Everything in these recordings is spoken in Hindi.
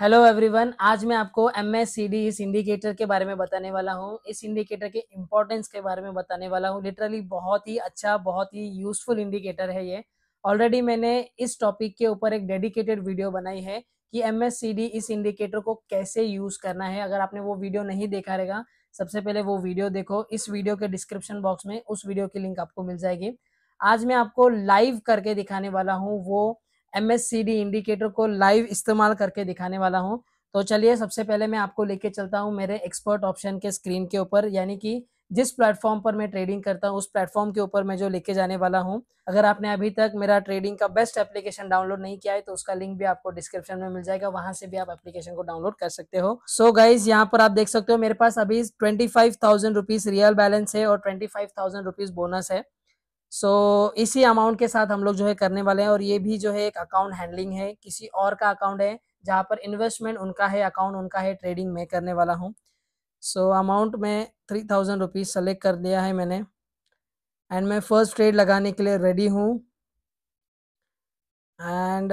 हेलो एवरीवन आज मैं आपको एम एस सी डी इस इंडिकेटर के बारे में बताने वाला हूँ इस इंडिकेटर के इम्पोर्टेंस के बारे में बताने वाला हूँ लिटरली बहुत ही अच्छा बहुत ही यूजफुल इंडिकेटर है ये ऑलरेडी मैंने इस टॉपिक के ऊपर एक डेडिकेटेड वीडियो बनाई है कि एम एस सी डी इस इंडिकेटर को कैसे यूज़ करना है अगर आपने वो वीडियो नहीं देखा रहेगा सबसे पहले वो वीडियो देखो इस वीडियो के डिस्क्रिप्शन बॉक्स में उस वीडियो की लिंक आपको मिल जाएगी आज मैं आपको लाइव करके दिखाने वाला हूँ वो एम इंडिकेटर को लाइव इस्तेमाल करके दिखाने वाला हूँ तो चलिए सबसे पहले मैं आपको लेके चलता हूँ मेरे एक्सपर्ट ऑप्शन के स्क्रीन के ऊपर यानी कि जिस प्लेटफॉर्म पर मैं ट्रेडिंग करता हूँ उस प्लेटफॉर्म के ऊपर मैं जो लेके जाने वाला हूँ अगर आपने अभी तक मेरा ट्रेडिंग का बेस्ट एप्लीकेशन डाउनलोड नहीं किया है तो उसका लिंक भी आपको डिस्क्रिप्शन में मिल जाएगा वहां से भी आप एप्लीकेशन को डाउनलोड कर सकते हो सो so गाइज यहाँ पर आप देख सकते हो मेरे पास अभी twenty five thousand rupees real balance है और twenty five thousand rupees bonus है सो so, इसी अमाउंट के साथ हम लोग जो है करने वाले हैं और ये भी जो है एक अकाउंट हैंडलिंग है किसी और का अकाउंट है जहाँ पर इन्वेस्टमेंट उनका है अकाउंट उनका है ट्रेडिंग मैं करने वाला हूँ सो अमाउंट में थ्री थाउजेंड रुपीज़ सेलेक्ट कर दिया है मैंने एंड मैं फर्स्ट ट्रेड लगाने के लिए रेडी हूँ एंड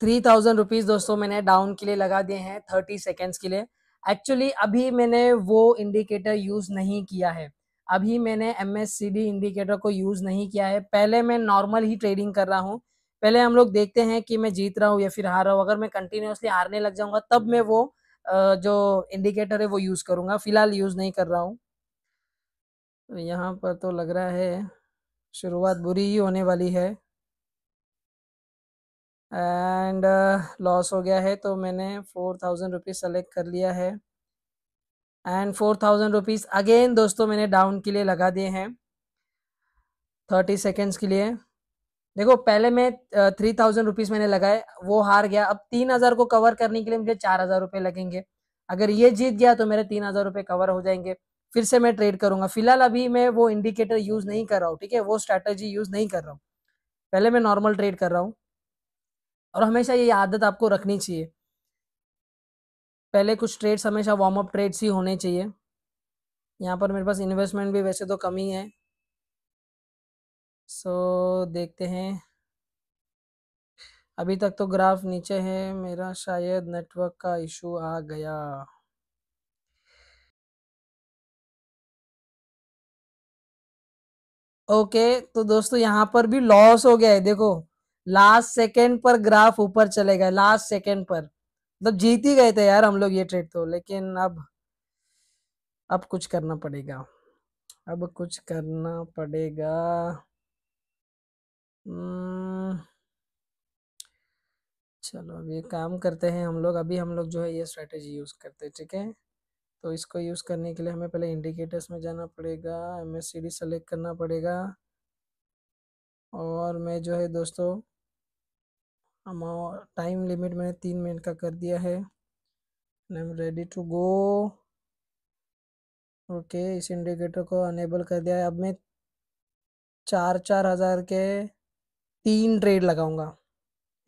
थ्री थाउजेंड रुपीज़ दोस्तों मैंने डाउन के लिए लगा दिए हैं थर्टी सेकेंड्स के लिए एक्चुअली अभी मैंने वो इंडिकेटर यूज़ नहीं किया है अभी मैंने M S C D indicator को यूज़ नहीं किया है पहले मैं नॉर्मल ही ट्रेडिंग कर रहा हूँ पहले हम लोग देखते हैं कि मैं जीत रहा हूँ या फिर हार रहा हूँ अगर मैं कंटिन्यूसली हारने लग जाऊँगा तब मैं वो जो इंडिकेटर है वो यूज़ करूँगा फिलहाल यूज़ नहीं कर रहा हूँ तो यहाँ पर तो लग रहा है शुरुआत बुरी ही होने वाली है एंड लॉस uh, हो गया है तो मैंने फोर थाउजेंड रुपीज़ सेलेक्ट कर लिया है and four thousand rupees again दोस्तों मैंने डाउन के लिए लगा दिए हैं थर्टी सेकेंड्स के लिए देखो पहले मैं थ्री थाउजेंड रुपीज़ मैंने लगाए वो हार गया अब तीन हज़ार को कवर करने के लिए मुझे चार हज़ार रुपये लगेंगे अगर ये जीत गया तो मेरे तीन हज़ार रुपये कवर हो जाएंगे फिर से मैं ट्रेड करूंगा फिलहाल अभी मैं वो इंडिकेटर यूज़ नहीं कर रहा हूँ ठीक है वो स्ट्रैटेजी यूज़ नहीं कर रहा हूँ पहले मैं नॉर्मल ट्रेड कर रहा हूँ और हमेशा ये आदत आपको रखनी चाहिए पहले कुछ ट्रेड्स हमेशा वार्म अप ट्रेड्स ही होने चाहिए यहाँ पर मेरे पास इन्वेस्टमेंट भी वैसे तो कम ही है सो so, देखते हैं अभी तक तो ग्राफ नीचे है मेरा शायद नेटवर्क का इशू आ गया ओके okay, तो दोस्तों यहाँ पर भी लॉस हो गया है देखो लास्ट सेकेंड पर ग्राफ ऊपर चलेगा लास्ट सेकेंड पर मतलब जीत ही गए थे यार हम लोग ये ट्रेड तो लेकिन अब अब कुछ करना पड़ेगा अब कुछ करना पड़ेगा हम्म, चलो अब ये काम करते हैं हम लोग अभी हम लोग जो है ये स्ट्रेटेजी यूज़ करते हैं ठीक है तो इसको यूज़ करने के लिए हमें पहले इंडिकेटर्स में जाना पड़ेगा एम सेलेक्ट करना पड़ेगा और मैं जो है दोस्तों टाइम लिमिट मैंने तीन मिनट का कर दिया है I am ready to go okay इस इंडिकेटर को अनेबल कर दिया है अब मैं चार चार हज़ार के तीन ट्रेड लगाऊंगा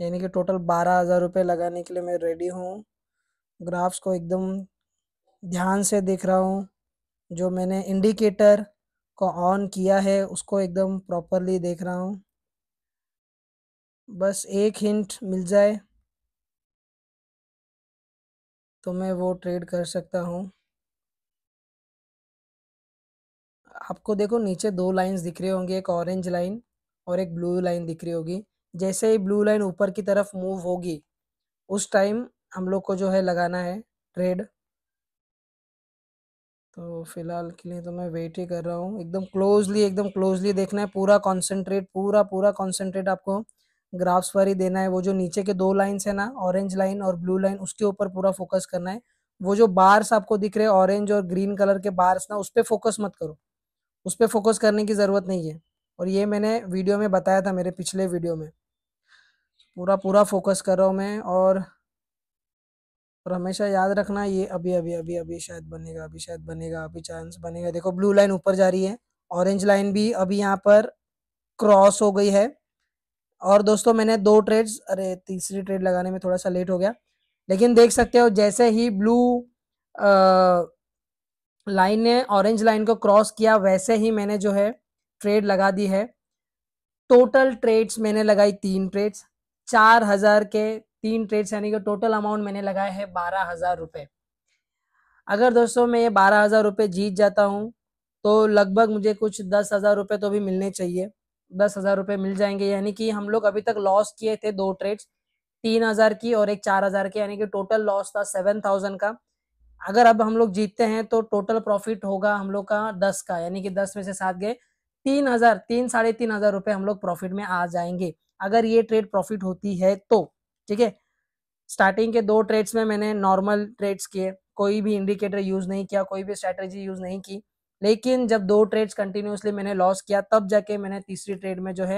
यानी कि टोटल बारह हज़ार रुपये लगाने के लिए मैं रेडी हूँ ग्राफ्स को एकदम ध्यान से देख रहा हूँ जो मैंने इंडिकेटर को ऑन किया है उसको एकदम प्रॉपरली देख रहा हूँ बस एक हिंट मिल जाए तो मैं वो ट्रेड कर सकता हूँ आपको देखो नीचे दो लाइंस दिख रही होंगी एक ऑरेंज लाइन और एक ब्लू लाइन दिख रही होगी जैसे ही ब्लू लाइन ऊपर की तरफ मूव होगी उस टाइम हम लोग को जो है लगाना है ट्रेड तो फिलहाल के लिए तो मैं वेट ही कर रहा हूँ एकदम क्लोजली एकदम क्लोजली देखना है पूरा कॉन्सेंट्रेट पूरा पूरा कॉन्सेंट्रेट आपको ग्राफ्स पर ही देना है वो जो नीचे के दो लाइन्स है ना ऑरेंज लाइन और ब्लू लाइन उसके ऊपर पूरा फोकस करना है वो जो बार्स आपको दिख रहे हैं ऑरेंज और ग्रीन कलर के बार्स ना उस पर फोकस मत करो उस पर फोकस करने की ज़रूरत नहीं है और ये मैंने वीडियो में बताया था मेरे पिछले वीडियो में पूरा पूरा फोकस कर रहा हूँ मैं और और हमेशा याद रखना ये अभी अभी अभी अभी शायद बनेगा अभी शायद बनेगा अभी चांस बनेगा देखो ब्लू लाइन ऊपर जा रही है ऑरेंज लाइन भी अभी यहाँ पर क्रॉस हो गई है और दोस्तों मैंने दो ट्रेड्स अरे तीसरी ट्रेड लगाने में थोड़ा सा लेट हो गया लेकिन देख सकते हो जैसे ही ब्लू लाइन ने ऑरेंज लाइन को क्रॉस किया वैसे ही मैंने जो है ट्रेड लगा दी है टोटल ट्रेड्स मैंने लगाई तीन ट्रेड्स चार हजार के तीन ट्रेड्स यानी कि टोटल अमाउंट मैंने लगाया है बारह हजार रुपये अगर दोस्तों मैं ये बारह हजार रुपये जीत जाता हूँ तो लगभग मुझे कुछ दस हजार रुपये तो भी मिलने चाहिए दस हजार रुपये मिल जाएंगे यानी कि हम लोग अभी तक लॉस किए थे दो ट्रेड्स तीन हजार की और एक चार हजार की यानी कि टोटल लॉस था सेवन थाउजेंड का अगर अब हम लोग जीतते हैं तो टोटल प्रॉफिट होगा हम लोग का दस का यानी कि दस में से सात गए तीन हजार तीन साढ़े तीन हजार रुपए हम लोग प्रॉफिट में आ जाएंगे अगर ये ट्रेड प्रॉफिट होती है तो ठीक है स्टार्टिंग के दो ट्रेड्स में मैंने नॉर्मल ट्रेड्स किए कोई भी इंडिकेटर यूज़ नहीं किया कोई भी स्ट्रेटेजी यूज़ नहीं की लेकिन जब दो ट्रेड्स कंटिन्यूसली मैंने लॉस किया तब जाके मैंने तीसरी ट्रेड में जो है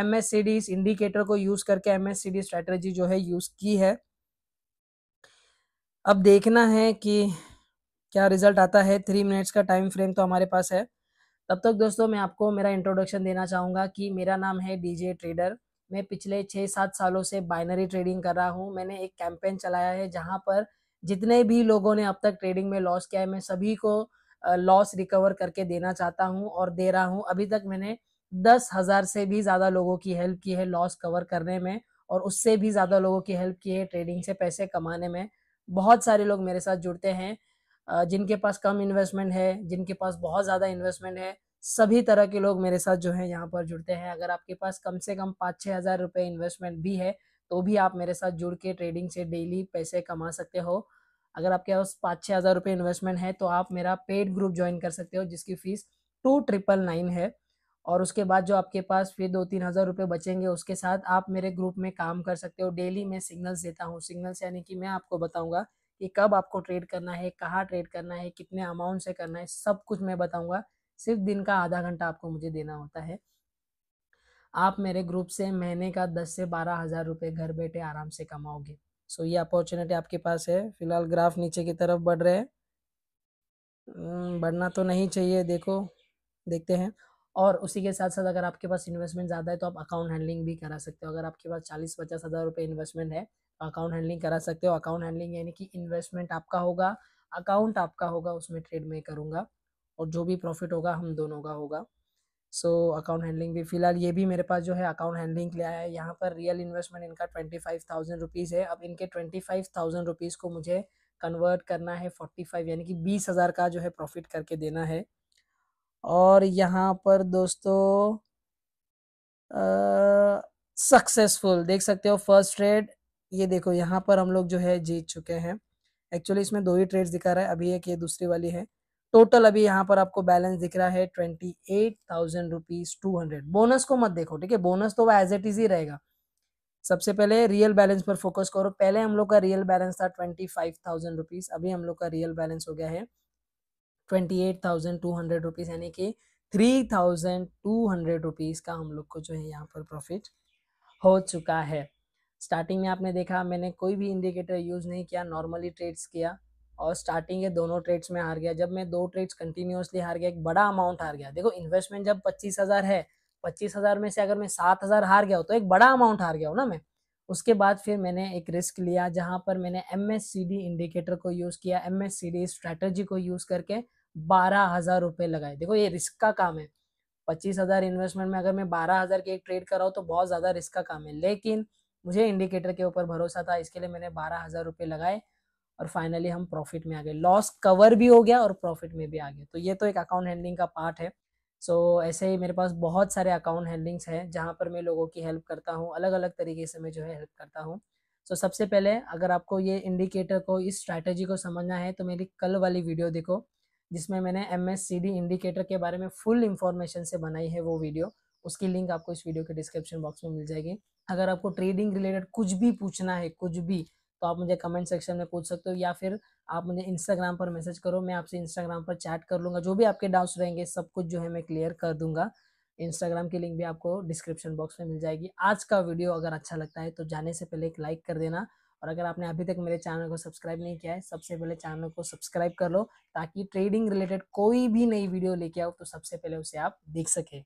M S C D indicator को यूज करके M S C D strategy जो है यूज की है अब देखना है कि क्या रिजल्ट आता है थ्री मिनट्स का टाइम फ्रेम तो हमारे पास है तब तक दोस्तों मैं आपको मेरा इंट्रोडक्शन देना चाहूँगा कि मेरा नाम है डीजे ट्रेडर मैं पिछले छः सात सालों से बाइनरी ट्रेडिंग कर रहा हूँ मैंने एक कैंपेन चलाया है जहाँ पर जितने भी लोगों ने अब तक ट्रेडिंग में लॉस किया है मैं सभी को लॉस रिकवर करके देना चाहता हूँ और दे रहा हूँ अभी तक मैंने दस हजार से भी ज्यादा लोगों की हेल्प की है लॉस कवर करने में और उससे भी ज्यादा लोगों की हेल्प की है ट्रेडिंग से पैसे कमाने में बहुत सारे लोग मेरे साथ जुड़ते हैं जिनके पास कम इन्वेस्टमेंट है जिनके पास बहुत ज़्यादा इन्वेस्टमेंट है सभी तरह के लोग मेरे साथ जो है यहाँ पर जुड़ते हैं अगर आपके पास कम से कम पाँच छः हज़ार रुपये इन्वेस्टमेंट भी है तो भी आप मेरे साथ जुड़ के ट्रेडिंग से डेली पैसे कमा सकते हो अगर आपके पास पाँच छः हज़ार रुपये इन्वेस्टमेंट है तो आप मेरा पेड ग्रुप ज्वाइन कर सकते हो जिसकी फ़ीस टू ट्रिपल नाइन है और उसके बाद जो आपके पास फिर दो तीन हज़ार रुपये बचेंगे उसके साथ आप मेरे ग्रुप में काम कर सकते हो डेली मैं सिग्नल्स देता हूँ सिग्नल्स यानी कि मैं आपको बताऊँगा कि कब आपको ट्रेड करना है कहाँ ट्रेड करना है कितने अमाउंट से करना है सब कुछ मैं बताऊँगा सिर्फ दिन का आधा घंटा आपको मुझे देना होता है आप मेरे ग्रुप से महीने का दस से बारह हज़ार रुपये घर बैठे आराम से कमाओगे सो ये अपॉर्चुनिटी आपके पास है फिलहाल ग्राफ नीचे की तरफ बढ़ रहे हैं बढ़ना तो नहीं चाहिए देखो देखते हैं और उसी के साथ साथ अगर आपके पास इन्वेस्टमेंट ज़्यादा है तो आप अकाउंट हैंडलिंग भी करा सकते हो अगर आपके पास चालीस पचास हज़ार रुपये इन्वेस्टमेंट है तो अकाउंट हैंडलिंग करा सकते हो अकाउंट हैंडलिंग यानी कि इन्वेस्टमेंट आपका होगा अकाउंट आपका होगा उसमें ट्रेड में करूँगा और जो भी प्रॉफिट होगा हम दोनों का होगा सो अकाउंट हैंडलिंग भी फिलहाल ये भी मेरे पास जो है अकाउंट हैंडलिंग के लिए आया है यहाँ पर रियल इन्वेस्टमेंट इनका ट्वेंटी फाइव थाउजेंड रुपीज़ है अब इनके ट्वेंटी फाइव थाउजेंड रुपीज़ को मुझे कन्वर्ट करना है फोर्टी फाइव यानी कि बीस हज़ार का जो है प्रॉफिट करके देना है और यहाँ पर दोस्तों सक्सेसफुल देख सकते हो फर्स्ट ट्रेड ये देखो यहाँ पर हम लोग जो है जीत चुके हैं एक्चुअली इसमें दो ही ट्रेड्स दिखा रहा है अभी एक ये दूसरी वाली है टोटल अभी यहाँ पर आपको बैलेंस दिख रहा है twenty eight thousand rupees two hundred bonus को मत देखो ठीक है बोनस तो वह एज एट इज ही रहेगा सबसे पहले रियल बैलेंस पर फोकस करो पहले हम लोग का रियल बैलेंस था ट्वेंटी फाइव थाउजेंड रुपीज अभी हम लोग का रियल बैलेंस हो गया है twenty eight thousand two hundred rupees यानी कि three thousand two hundred rupees का हम लोग को जो है यहाँ पर प्रॉफिट हो चुका है स्टार्टिंग में आपने देखा मैंने कोई भी इंडिकेटर यूज़ नहीं किया नॉर्मली ट्रेड्स किया और स्टार्टिंग के दोनों ट्रेड्स में हार गया जब मैं दो ट्रेड्स कंटिन्यूसली हार गया एक बड़ा अमाउंट हार गया देखो इन्वेस्टमेंट जब पच्चीस हज़ार है पच्चीस हज़ार में से अगर मैं सात हज़ार हार गया हूँ तो एक बड़ा अमाउंट हार गया हूँ ना मैं उसके बाद फिर मैंने एक रिस्क लिया जहाँ पर मैंने एम इंडिकेटर को यूज़ किया एम एस स्ट्रैटेजी को यूज़ करके बारह हज़ार रुपये लगाए देखो ये रिस्क का काम है पच्चीस हज़ार इन्वेस्टमेंट में अगर मैं बारह हज़ार की एक ट्रेड कराऊँ तो बहुत ज़्यादा रिस्क का काम है लेकिन मुझे इंडिकेटर के ऊपर भरोसा था इसके लिए मैंने बारह हज़ार रुपये लगाए और फाइनली हम प्रॉफिट में आ गए लॉस कवर भी हो गया और प्रॉफिट में भी आ गया तो ये तो एक अकाउंट हैंडलिंग का पार्ट है सो so, ऐसे ही मेरे पास बहुत सारे अकाउंट हैंडलिंग्स हैं जहाँ पर मैं लोगों की हेल्प करता हूँ अलग अलग तरीके से मैं जो है हेल्प करता हूँ सो so, सबसे पहले अगर आपको ये इंडिकेटर को इस स्ट्रैटेजी को समझना है तो मेरी कल वाली वीडियो देखो जिसमें मैंने एम इंडिकेटर के बारे में फुल इंफॉर्मेशन से बनाई है वो वीडियो उसकी लिंक आपको इस वीडियो के डिस्क्रिप्शन बॉक्स में मिल जाएगी अगर आपको ट्रेडिंग रिलेटेड कुछ भी पूछना है कुछ भी तो आप मुझे कमेंट सेक्शन में पूछ सकते हो या फिर आप मुझे इंस्टाग्राम पर मैसेज करो मैं आपसे इंस्टाग्राम पर चैट कर लूँगा जो भी आपके डाउट्स रहेंगे सब कुछ जो है मैं क्लियर कर दूंगा इंस्टाग्राम की लिंक भी आपको डिस्क्रिप्शन बॉक्स में मिल जाएगी आज का वीडियो अगर अच्छा लगता है तो जाने से पहले एक लाइक कर देना और अगर आपने अभी तक मेरे चैनल को सब्सक्राइब नहीं किया है सबसे पहले चैनल को सब्सक्राइब कर लो ताकि ट्रेडिंग रिलेटेड कोई भी नई वीडियो लेके आओ तो सबसे पहले उसे आप देख सकें